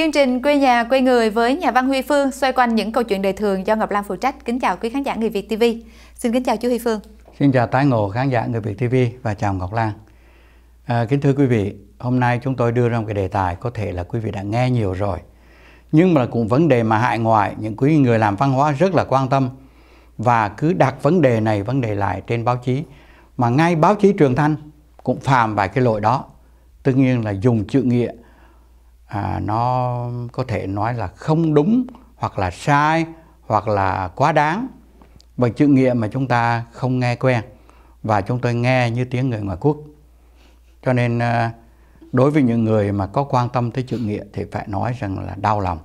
Chương trình Quê nhà quê người với nhà văn Huy Phương xoay quanh những câu chuyện đời thường do Ngọc Lam phụ trách. Kính chào quý khán giả Người Việt TV. Xin kính chào chú Huy Phương. Xin chào tái ngộ khán giả Người Việt TV và chào Ngọc Lan. À, kính thưa quý vị, hôm nay chúng tôi đưa ra một cái đề tài có thể là quý vị đã nghe nhiều rồi. Nhưng mà cũng vấn đề mà hại ngoại những quý người làm văn hóa rất là quan tâm và cứ đặt vấn đề này vấn đề lại trên báo chí mà ngay báo chí truyền thanh cũng phạm vài cái lỗi đó. Tất nhiên là dùng chữ nghĩa à, nó có thể nói là không đúng hoặc là sai hoặc là quá đáng bằng chữ nghĩa mà chúng ta không nghe quen và chúng tôi nghe như tiếng người ngoại quốc cho nên à, đối với những người mà có quan tâm tới chữ nghĩa thì phải nói rằng là đau lòng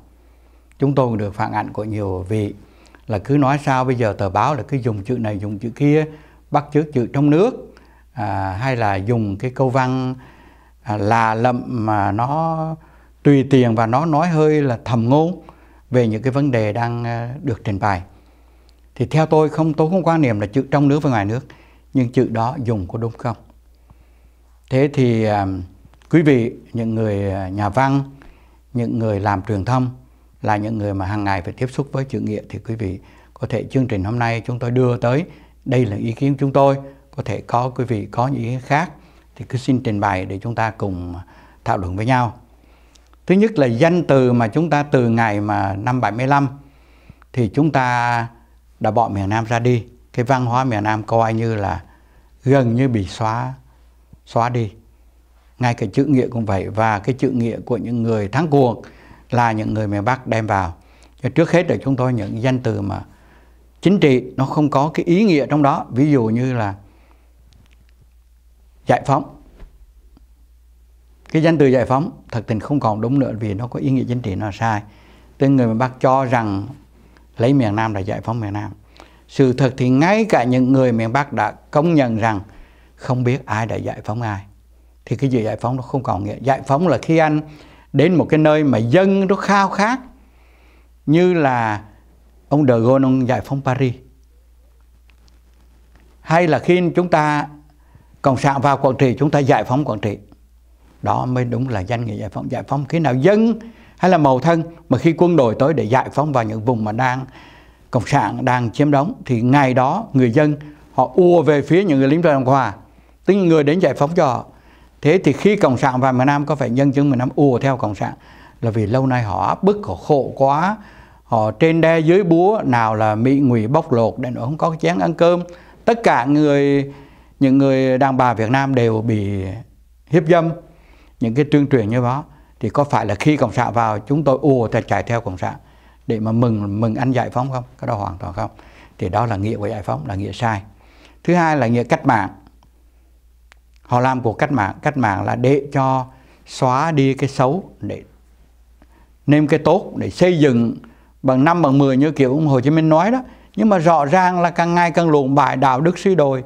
chúng tôi được phản ảnh của nhiều vị là cứ nói sao bây giờ tờ báo là cứ dùng chữ này dùng chữ kia bắt chước chữ trong nước à, hay là dùng cái câu văn à, là lậm mà nó tùy tiện và nó nói hơi là thầm ngôn về những cái vấn đề đang ờ, được trình bày thì theo tôi không tôi không quan niệm là chữ trong nước và ngoài nước nhưng chữ đó dùng có đúng không thế thì ờ, quý vị những người ờ, nhà văn những người làm truyền thông là những người mà hàng ngày phải tiếp xúc với chữ nghĩa thì quý vị có thể chương trình hôm nay chúng tôi đưa tới đây là ý kiến của chúng tôi có thể có quý vị có những ý khác thì cứ xin trình bày để chúng ta cùng thảo luận với nhau Thứ nhất là danh từ mà chúng ta từ ngày mà năm 75 thì chúng ta đã bỏ miền Nam ra đi. Cái văn hóa miền Nam coi như là gần như bị xóa xóa đi. Ngay cả chữ nghĩa cũng vậy và cái chữ nghĩa của những người thắng cuộc là những người miền Bắc đem vào. Và trước hết là chúng tôi những danh từ mà chính trị nó không có cái ý nghĩa trong đó. Ví dụ như là giải phóng cái danh từ giải phóng thật tình không còn đúng nữa vì nó có ý nghĩa chính trị nó sai tức người miền bắc cho rằng lấy miền nam là giải phóng miền nam sự thật thì ngay cả những người miền bắc đã công nhận rằng không biết ai đã giải phóng ai thì cái gì giải phóng nó không còn nghĩa giải phóng là khi anh đến một cái nơi mà dân nó khao khát như là ông de Gaulle ông giải phóng Paris hay là khi chúng ta cộng sản vào Quảng Trị chúng ta giải phóng Quảng Trị đó mới đúng là danh nghĩa giải phóng giải phóng khi nào dân hay là màu thân mà khi quân đội tới để giải phóng vào những vùng mà đang cộng sản đang chiếm đóng thì ngày đó người dân họ ùa về phía những người lính đồng hòa tính người đến giải phóng cho họ thế thì khi cộng sản vào miền nam có phải dân chúng miền nam ùa theo cộng sản là vì lâu nay họ áp bức họ khổ quá họ trên đe dưới búa nào là mỹ ngụy bóc lột để nó không có chén ăn cơm tất cả người những người đàn bà Việt Nam đều bị hiếp dâm những cái tuyên truyền như đó thì có phải là khi cộng sản vào chúng tôi ùa thì chạy theo cộng sản để mà mừng mừng anh giải phóng không cái đó hoàn toàn không thì đó là nghĩa của giải phóng là nghĩa sai thứ hai là nghĩa cách mạng họ làm cuộc cách mạng cách mạng là để cho xóa đi cái xấu để nêm cái tốt để xây dựng bằng năm bằng 10 như kiểu ông Hồ Chí Minh nói đó nhưng mà rõ ràng là càng ngày càng luồn bại đạo đức suy đồi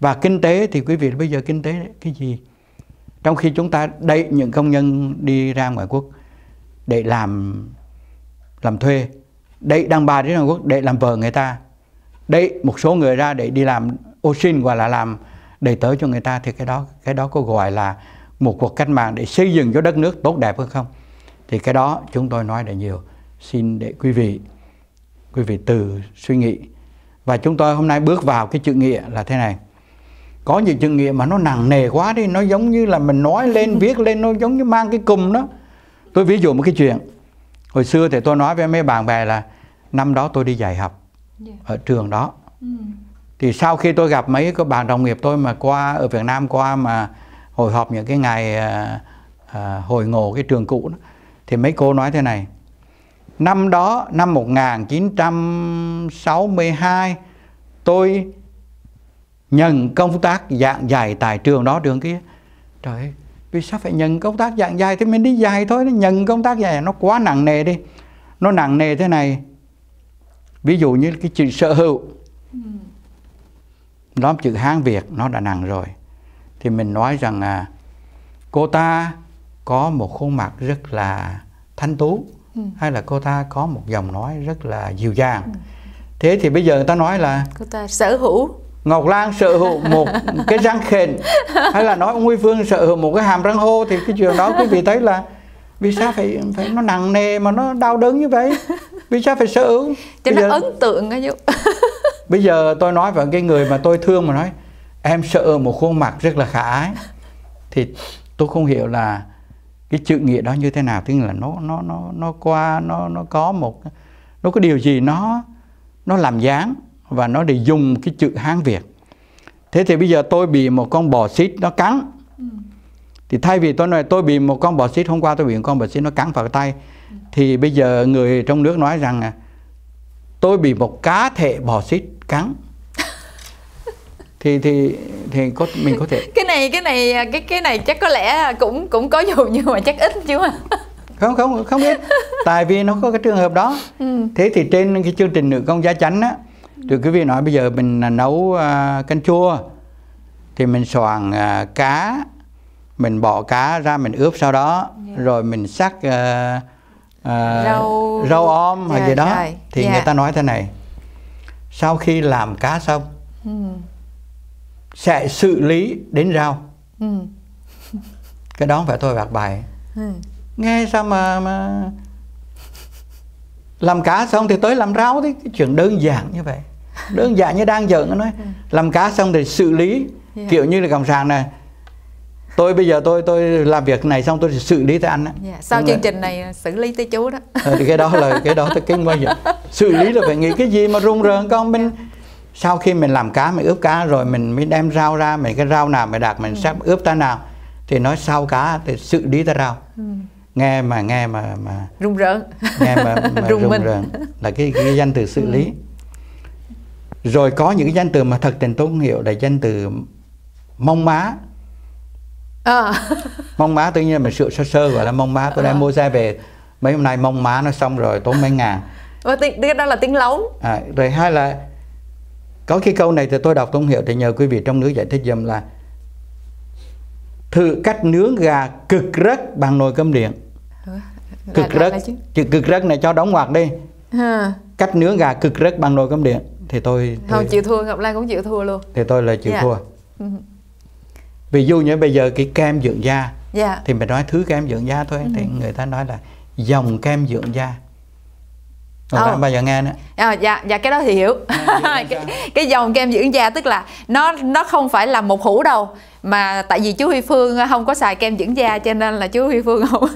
và kinh tế thì quý vị bây giờ kinh tế cái gì trong khi chúng ta đẩy những công nhân đi ra ngoại quốc để làm làm thuê đẩy đàn bà đến ngoại quốc để làm vợ người ta đẩy một số người ra để đi làm ô xin hoặc là làm đầy tớ cho người ta thì cái đó cái đó có gọi là một cuộc cách mạng để xây dựng cho đất nước tốt đẹp hơn không thì cái đó chúng tôi nói đã nhiều xin để quý vị quý vị từ suy nghĩ và chúng tôi hôm nay bước vào cái chữ nghĩa là thế này có nhiều chương nghĩa mà nó nặng nề quá đi nó giống như là mình nói lên viết lên nó giống như mang cái cùm đó tôi ví dụ một cái chuyện hồi xưa thì tôi nói với mấy bạn bè là năm đó tôi đi dạy học yeah. Dạ. ở trường đó ừ. thì sau khi tôi gặp mấy cái bạn đồng nghiệp tôi mà qua ở Việt Nam qua mà hồi họp những cái ngày à, à, hồi ngộ cái trường cũ đó, thì mấy cô nói thế này năm đó năm 1962 tôi nhận công tác dạng dài tại trường đó trường kia trời ơi vì sao phải nhận công tác dạng dài thì mình đi dài thôi nhận công tác dài nó quá nặng nề đi nó nặng nề thế này ví dụ như cái chữ sở hữu nó ừ. chữ hán việt nó đã nặng rồi thì mình nói rằng à, cô ta có một khuôn mặt rất là thanh tú ừ. hay là cô ta có một giọng nói rất là dịu dàng ừ. thế thì bây giờ người ta nói là cô ta sở hữu Ngọc Lan sở hữu một cái răng khền hay là nói ông Huy Phương sở hữu một cái hàm răng hô thì cái chuyện đó quý vị thấy là vì sao phải phải nó nặng nề mà nó đau đớn như vậy vì sao phải sở hữu cho nó giờ, ấn tượng á chứ bây giờ tôi nói với cái người mà tôi thương mà nói em sợ một khuôn mặt rất là khả ái thì tôi không hiểu là cái chữ nghĩa đó như thế nào tức là nó nó nó nó qua nó nó có một nó có điều gì nó nó làm dáng và nó để dùng cái chữ Hán Việt thế thì bây giờ tôi bị một con bò xít nó cắn thì thay vì tôi nói tôi bị một con bò xít hôm qua tôi bị một con bò xít nó cắn vào tay thì bây giờ người trong nước nói rằng à, tôi bị một cá thể bò xít cắn thì thì thì có mình có thể cái này cái này cái cái này chắc có lẽ cũng cũng có dùng nhưng mà chắc ít chứ mà không không không biết tại vì nó có cái trường hợp đó ừ. thế thì trên cái chương trình nữ công gia chánh á thưa quý vị nói bây giờ mình à, nấu à, canh chua thì mình soạn à, cá mình bỏ cá ra mình ướp sau đó yeah. Dạ. rồi mình sắc uh, uh, rau rau om yeah, hoặc dạ, gì đó rồi. Dạ. thì yeah. người ta nói thế này sau khi làm cá xong ừ. sẽ xử lý đến rau ừ. cái đó phải tôi bạc bài ừ. nghe sao mà, mà làm cá xong thì tới làm rau thì chuyện đơn giản như vậy đơn giản như đang giận nó nói ừ. làm cá xong thì xử lý yeah. kiểu như là cộng sản này tôi bây giờ tôi tôi làm việc này xong tôi xử lý tới anh á yeah. sau Đúng chương rồi. trình này xử lý tới chú đó ừ, thì cái đó là cái đó tôi kinh bao giờ xử lý là phải nghĩ cái gì mà rung rợn con mình sau khi mình làm cá mình ướp cá rồi mình mới đem rau ra mình cái rau nào mình đặt mình ừ. sắp ướp ta nào thì nói sau cá thì xử lý ta rau ừ. nghe mà nghe mà mà rung rợn nghe mà, mà rung, rung rợn là cái, cái danh từ xử lý ừ rồi có những cái danh từ mà thật tình tôn hiệu là danh từ mong má à. mong má tự nhiên mình sửa sơ sơ gọi là mong má tôi à. đang ờ. mua ra về mấy hôm nay mong má nó xong rồi tốn mấy ngàn và tiếng đó là tiếng lóng à, rồi hai là có cái câu này thì tôi đọc tôn hiệu thì nhờ quý vị trong nước giải thích dùm là thử cách nướng gà cực rất bằng nồi cơm điện cực rất cực rất này cho đóng ngoặc đi à. cách nướng gà cực rất bằng nồi cơm điện thì tôi, tôi không chịu thua ngọc lan cũng chịu thua luôn thì tôi là chịu yeah. Dạ. thua ừ. vì dù như bây giờ cái kem dưỡng da yeah. Dạ. thì mình nói thứ kem dưỡng da thôi thì ừ. người ta nói là dòng kem dưỡng da Ồ, oh. Ờ. bao giờ nghe nữa à, dạ dạ cái đó thì hiểu cái, cái dòng kem dưỡng da tức là nó nó không phải là một hũ đâu mà tại vì chú Huy Phương không có xài kem dưỡng da cho nên là chú Huy Phương không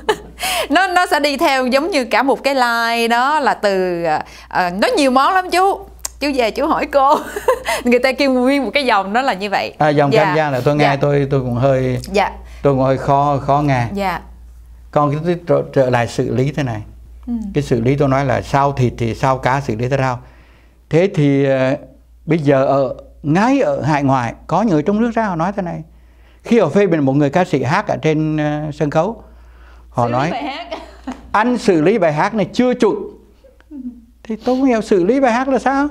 nó nó sẽ đi theo giống như cả một cái line đó là từ uh, nó nhiều món lắm chú chú về chú hỏi cô người ta kêu nguyên một cái dòng đó là như vậy à, dòng dạ. tham gia là tôi nghe dạ. tôi tôi cũng hơi dạ. tôi cũng hơi khó khó nghe dạ. còn cái trở, trở lại xử lý thế này ừ. cái xử lý tôi nói là sau thịt thì sau cá xử lý thế nào thế thì uh, bây giờ ở ngay ở hải ngoại có người trong nước ra họ nói thế này khi họ phê bình một người ca sĩ hát ở trên uh, sân khấu họ xử nói anh xử lý bài hát này chưa chuẩn thì tôi không hiểu xử lý bài hát là sao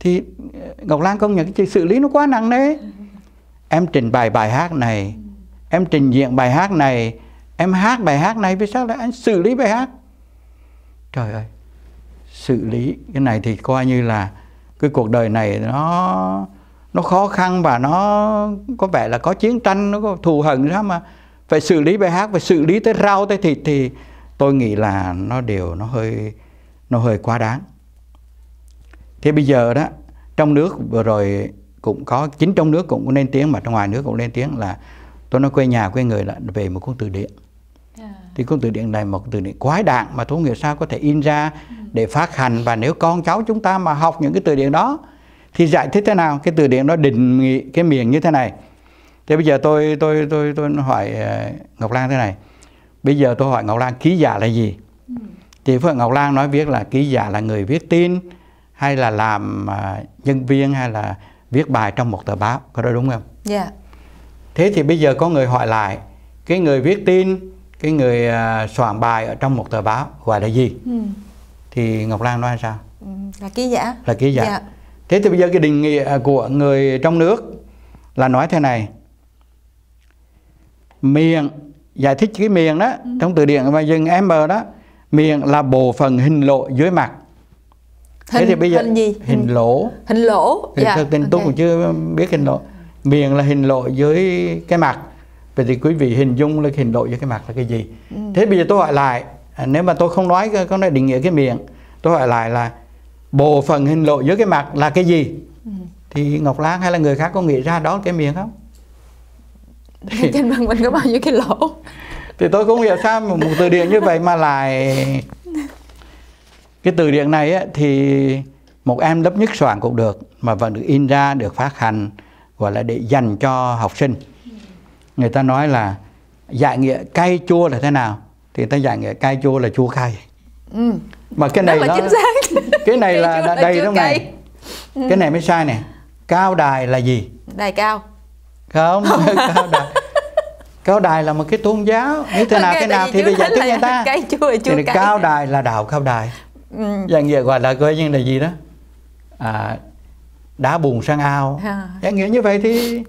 thì ờ, Ngọc Lan công nhận cái xử lý nó quá nặng đấy em trình bày bài hát này em trình diện bài hát này em hát bài hát này vì sao lại anh xử lý bài hát trời ơi xử lý cái này thì coi như là cái cuộc đời này nó nó khó khăn và nó có vẻ là có chiến tranh nó có thù hận đó mà phải xử lý bài hát phải xử lý tới rau tới thịt thì tôi nghĩ là nó đều nó hơi nó hơi quá đáng Thế bây giờ đó trong nước vừa rồi cũng có chính trong nước cũng lên tiếng mà trong ngoài nước cũng lên tiếng là tôi nói quê nhà quê người là về một cuốn từ điển à. thì cuốn từ điển này một từ điển quái đạn mà thú nghĩa sao có thể in ra ừ. để phát hành và nếu con cháu chúng ta mà học những cái từ điển đó thì giải thích thế nào cái từ điển đó định nghĩa cái miền như thế này thế bây giờ tôi tôi tôi tôi, hỏi ờ, Ngọc Lan thế này bây giờ tôi hỏi Ngọc Lan ký giả là gì ừ. thì Phượng Ngọc Lan nói viết là ký giả là người viết tin hay là làm à, nhân viên hay là viết bài trong một tờ báo có đó đúng không? Dạ. Yeah. Thế thì bây giờ có người hỏi lại cái người viết tin, cái người à, soạn bài ở trong một tờ báo gọi là gì? Ừ. Thì Ngọc Lan nói sao? Ừ, là ký giả. Là ký giả. Yeah. Dạ. Thế thì bây giờ cái định nghĩa à, của người trong nước là nói thế này. Miệng giải thích cái miệng đó ừ. trong từ điển và dừng m đó miệng là bộ phận hình lộ dưới mặt hình, thế thì bây giờ hình gì hình lỗ hình lỗ thì yeah. thực tình okay. tôi cũng chưa biết hình lỗ miệng là hình lỗ dưới cái mặt vậy thì quý vị hình dung là hình lỗ dưới cái mặt là cái gì ừ. thế bây giờ tôi hỏi lại à, nếu mà tôi không nói có nói định nghĩa cái miệng tôi hỏi lại là bộ phận hình lỗ dưới cái mặt là cái gì ừ. thì ngọc lan hay là người khác có nghĩ ra đó cái miệng không thì, trên mặt mình có bao nhiêu cái lỗ thì tôi cũng hiểu sao một từ điển như vậy mà lại cái từ điển này ấy, thì một em lớp nhất soạn cũng được mà vẫn được in ra được phát hành gọi là để dành cho học sinh người ta nói là giải nghĩa cay chua là thế nào thì ta giải nghĩa cay chua là chua cay ừ. mà cái này đó, cái này là, là đầy trong này ừ. cái này mới sai nè cao đài là gì đài cao không cao đài cao đài là một cái tôn giáo như thế nào okay, cái nào thì bây giờ thích người ta cây chua, chua thì cao đài là đạo cao đài Ừ. dạng nghĩa gọi là coi như là gì đó à, đá bùn sang ao à. dạng nghĩa như vậy thì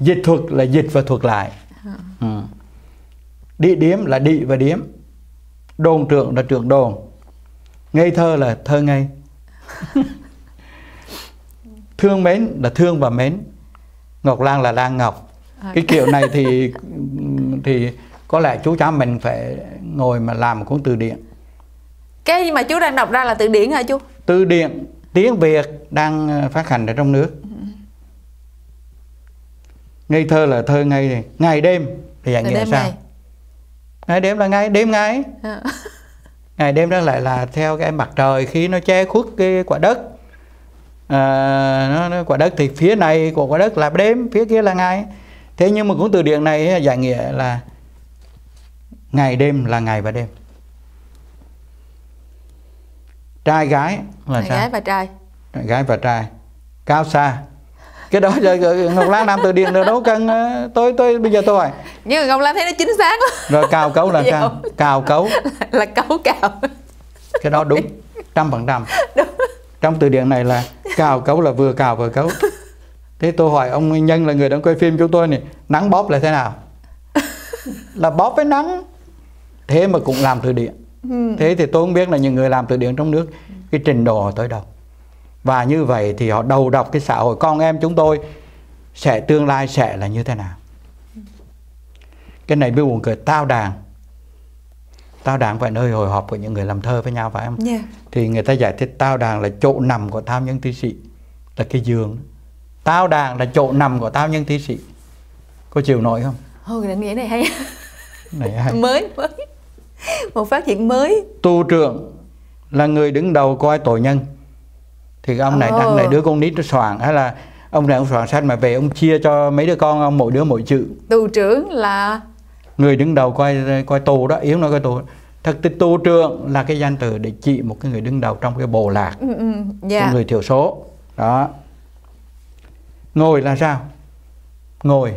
dịch thuật là dịch và thuật lại à. ừ. địa điểm là địa và điểm đồn trưởng là trưởng đồn ngây thơ là thơ ngây thương mến là thương và mến ngọc lan là lan ngọc à. cái kiểu này thì thì có lẽ chú cháu mình phải ngồi mà làm một cuốn từ điển cái mà chú đang đọc ra là từ điển hả chú từ điển tiếng việt đang ờ, phát hành ở trong nước ngây thơ là thơ ngây ngày đêm thì dạng nghĩa sao ngày. đêm là ngày đêm ngày à. ngày đêm đó lại là theo cái mặt trời khi nó che khuất cái quả đất à, nó, nó quả đất thì phía này của quả đất là đêm phía kia là ngày thế nhưng mà cũng từ điển này dạng nghĩa là ngày đêm là ngày và đêm trai gái là trai sao? gái và trai gái và trai cao xa cái đó giờ ngọc lan nam từ điền rồi đâu cần ờ, tôi tôi bây giờ tôi hỏi nhưng mà ngọc lan thấy nó chính xác lắm rồi cào cấu là sao dạ. cào cấu là, là cấu cào cái đó đúng trăm phần trăm trong từ điển này là cào cấu là vừa cào vừa cấu thế tôi hỏi ông nhân là người đang quay phim chúng tôi này nắng bóp là thế nào là bóp với nắng thế mà cũng làm từ điển Ừ. thế thì tôi không biết là những người làm từ điển trong nước cái trình độ tới đâu và như vậy thì họ đầu đọc cái xã hội con em chúng tôi sẽ tương lai sẽ là như thế nào cái này mới buồn cười tao đàn tao đàn phải nơi hồi họp của những người làm thơ với nhau phải không yeah. Dạ. thì người ta giải thích tao đàn là chỗ nằm của thao nhân thi sĩ là cái giường tao đàn là chỗ nằm của tao nhân thi sĩ có chịu nổi không hồi nghĩa này hay, này hay. mới mới một phát hiện mới tu trưởng là người đứng đầu coi tội nhân thì ông này đang này đứa con nít nó soạn hay là ông này ông soạn sách mà về ông chia cho mấy đứa con ông mỗi đứa mỗi chữ tù trưởng là người đứng đầu coi coi tù đó yếu nói coi tù thật thì tù trưởng là cái danh từ để chỉ một cái người đứng đầu trong cái bộ lạc ừ, ừ dạ. của người thiểu số đó ngồi là sao ngồi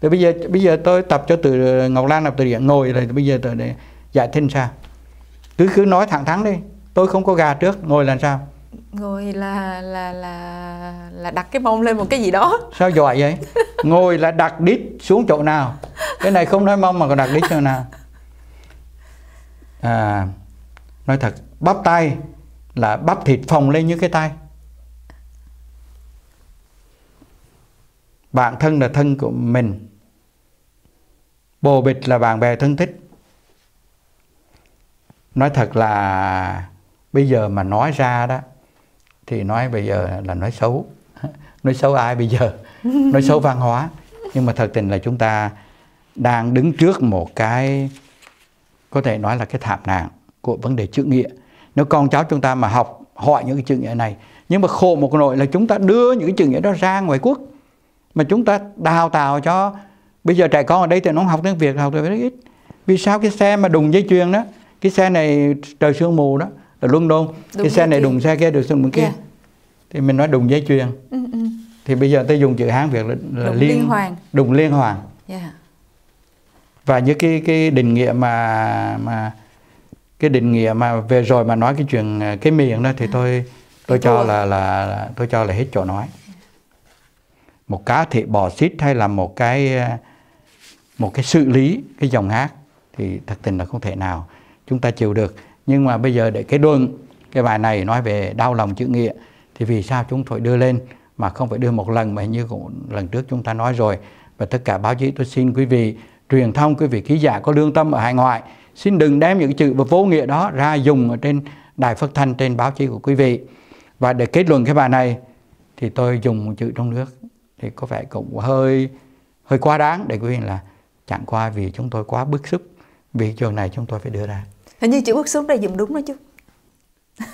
thì bây giờ bây giờ tôi tập cho từ ngọc lan làm từ điển ngồi là bây giờ từ đây Dạ thinh sao? Cứ cứ nói thẳng thắn đi. Tôi không có gà trước, ngồi làm sao? Ngồi là là là là đặt cái mông lên một cái gì đó. Sao giỏi vậy? ngồi là đặt đít xuống chỗ nào? Cái này không nói mông mà còn đặt đít chỗ nào? À, nói thật, bắp tay là bắp thịt phồng lên như cái tay. Bạn thân là thân của mình Bồ bịch là bạn bè thân thích nói thật là bây giờ mà nói ra đó thì nói bây giờ là nói xấu nói xấu ai bây giờ nói xấu văn hóa nhưng mà thật tình là chúng ta đang đứng trước một cái có thể nói là cái thảm nạn của vấn đề chữ nghĩa nếu con cháu chúng ta mà học hỏi những cái chữ nghĩa này nhưng mà khổ một nội là chúng ta đưa những cái chữ nghĩa đó ra ngoài quốc mà chúng ta đào tạo cho bây giờ trẻ con ở đây thì nó học tiếng việt học tiếng việt ít vì sao cái xe mà đùng dây chuyền đó cái xe này trời sương mù đó là London đúng cái xe này đụng xe kia được xe mù kia yeah. Dạ. thì mình nói đụng dây chuyền ừ, ừ. thì bây giờ tôi dùng chữ hán việt là, là đụng liên, liên hoàn đụng liên hoàn yeah. Dạ. và những cái cái định nghĩa mà mà cái định nghĩa mà về rồi mà nói cái chuyện à, cái miệng đó thì à. tôi tôi cái cho là, là là tôi cho là hết chỗ nói một cá thể bò xít hay là một cái à, một cái xử lý cái dòng hát thì thật tình là không thể nào chúng ta chịu được nhưng mà bây giờ để cái đơn cái bài này nói về đau lòng chữ nghĩa thì vì sao chúng tôi đưa lên mà không phải đưa một lần mà như cũng lần trước chúng ta nói rồi và tất cả báo chí tôi xin quý vị truyền thông quý vị ký giả có lương tâm ở hải ngoại xin đừng đem những chữ vô nghĩa đó ra dùng ở trên đài phát thanh trên báo chí của quý vị và để kết luận cái bài này thì tôi dùng một chữ trong nước thì có vẻ cũng hơi hơi quá đáng để quý vị là chẳng qua vì chúng tôi quá bức xúc vì trường này chúng tôi phải đưa ra hình như chữ quốc xuống đây dùng đúng đó chứ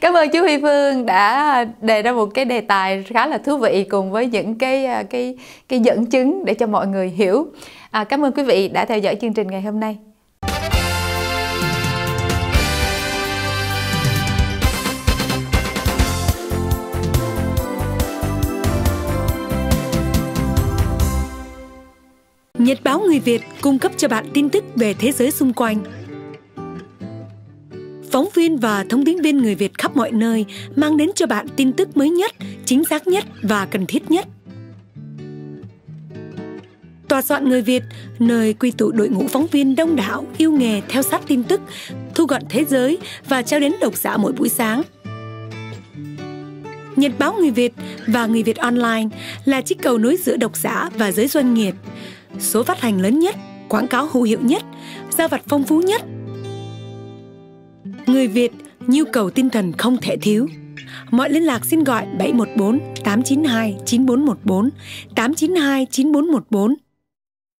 cảm ơn chú Huy Phương đã đề ra một cái đề tài khá là thú vị cùng với những cái à, cái cái dẫn chứng để cho mọi người hiểu à, cảm ơn quý vị đã theo dõi chương trình ngày hôm nay Nhật báo người Việt cung cấp cho bạn tin tức về thế giới xung quanh phóng viên và thông tin viên người Việt khắp mọi nơi mang đến cho bạn tin tức mới nhất, chính xác nhất và cần thiết nhất. Tòa soạn người Việt, nơi quy tụ đội ngũ phóng viên đông đảo yêu nghề theo sát tin tức, thu gọn thế giới và trao đến độc giả mỗi buổi sáng. Nhật báo người Việt và người Việt online là chiếc cầu nối giữa độc giả và giới doanh nghiệp. Số phát hành lớn nhất, quảng cáo hữu hiệu nhất, giao vặt phong phú nhất – Người Việt, nhu cầu tinh thần không thể thiếu. Mọi liên lạc xin gọi 714 892 9414, 892 9414